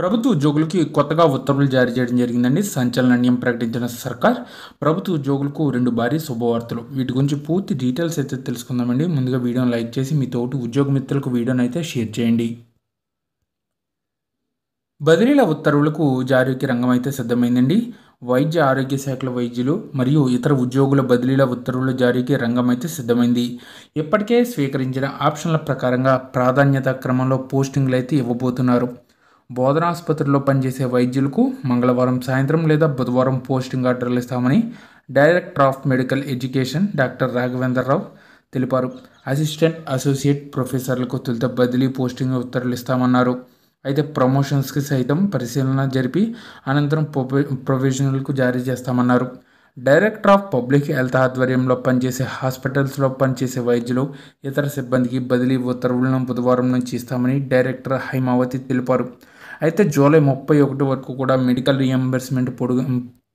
ప్రభుత్వ ఉద్యోగులకి కొత్తగా ఉత్తర్వులు జారీ చేయడం జరిగిందండి సంచలన నిర్ణయం ప్రకటించిన సర్కార్ ప్రభుత్వ ఉద్యోగులకు రెండు భారీ శుభవార్తలు వీటి గురించి పూర్తి డీటెయిల్స్ అయితే తెలుసుకుందామండి ముందుగా వీడియోని లైక్ చేసి మీ తోటి ఉద్యోగ మిత్రులకు వీడియోని అయితే షేర్ చేయండి బదిలీల ఉత్తర్వులకు జారీకి రంగం అయితే సిద్ధమైందండి వైద్య ఆరోగ్య శాఖల వైద్యులు మరియు ఇతర ఉద్యోగుల బదిలీల ఉత్తర్వుల జారీకి రంగం అయితే సిద్ధమైంది ఇప్పటికే స్వీకరించిన ఆప్షన్ల ప్రకారంగా ప్రాధాన్యత క్రమంలో పోస్టింగ్లు అయితే ఇవ్వబోతున్నారు ఆసుపత్రిలో పనిచేసే వైద్యులకు మంగళవారం సాయంత్రం లేదా బుధవారం పోస్టింగ్ ఆర్డర్లు ఇస్తామని director of medical education doctor Raghavendra Rao తెలిపారు అసిస్టెంట్ అసోసియేట్ ప్రొఫెసర్లకు తొలుత బదిలీ పోస్టింగ్ ఉత్తర్వులు ఇస్తామన్నారు అయితే ప్రమోషన్స్కి సైతం పరిశీలన జరిపి అనంతరం ప్రొవిజనల్కు జారీ చేస్తామన్నారు డైరెక్టర్ ఆఫ్ పబ్లిక్ హెల్త్ ఆధ్వర్యంలో పనిచేసే హాస్పిటల్స్లో పనిచేసే వైద్యులు ఇతర సిబ్బందికి బదిలీ ఉత్తర్వులను బుధవారం నుంచి ఇస్తామని డైరెక్టర్ హైమావతి తెలిపారు అయితే జూలై ముప్పై ఒకటి వరకు కూడా మెడికల్ రియంబర్స్మెంట్ పొడిగి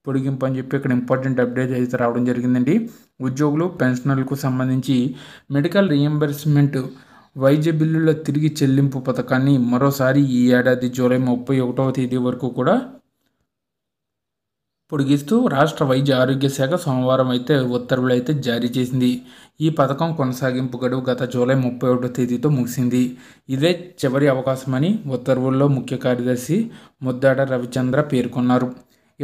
పొడిగింపు అని చెప్పి ఇక్కడ ఇంపార్టెంట్ అప్డేట్ అయితే రావడం జరిగిందండి ఉద్యోగులు పెన్షనర్లకు సంబంధించి మెడికల్ రియంబర్స్మెంట్ వైద్య బిల్లుల తిరిగి చెల్లింపు పథకాన్ని మరోసారి ఈ ఏడాది జూలై ముప్పై ఒకటవ తేదీ వరకు కూడా పొడిగిస్తూ రాష్ట్ర వైద్య ఆరోగ్య శాఖ సోమవారం అయితే ఉత్తర్వులు అయితే జారీ చేసింది ఈ పథకం కొనసాగింపు గడువు గత జూలై ముప్పై ఒకటో తేదీతో ముగిసింది ఇదే చివరి అవకాశమని ఉత్తర్వుల్లో ముఖ్య కార్యదర్శి ముద్దాడ రవిచంద్ర పేర్కొన్నారు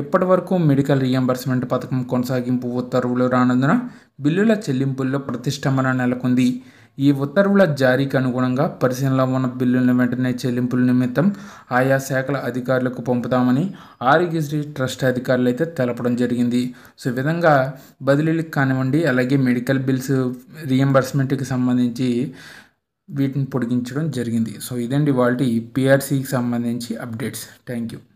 ఇప్పటి వరకు మెడికల్ రియంబర్స్మెంట్ పథకం కొనసాగింపు ఉత్తర్వులు రానందున బిల్లుల చెల్లింపుల్లో ప్రతిష్టంభన నెలకొంది ఈ ఉత్తర్వుల జారీకి అనుగుణంగా పరిశీలనలో ఉన్న బిల్లులను వెంటనే చెల్లింపుల నిమిత్తం ఆయా శాఖల అధికారులకు పంపుతామని ఆరోగ్యశ్రీ ట్రస్ట్ అధికారులు అయితే తెలపడం జరిగింది సో ఈ విధంగా బదిలీలకు కానివ్వండి అలాగే మెడికల్ బిల్స్ రియంబర్స్మెంట్కి సంబంధించి వీటిని పొడిగించడం జరిగింది సో ఇదండి వాళ్ళ పిఆర్సీకి సంబంధించి అప్డేట్స్ థ్యాంక్ యూ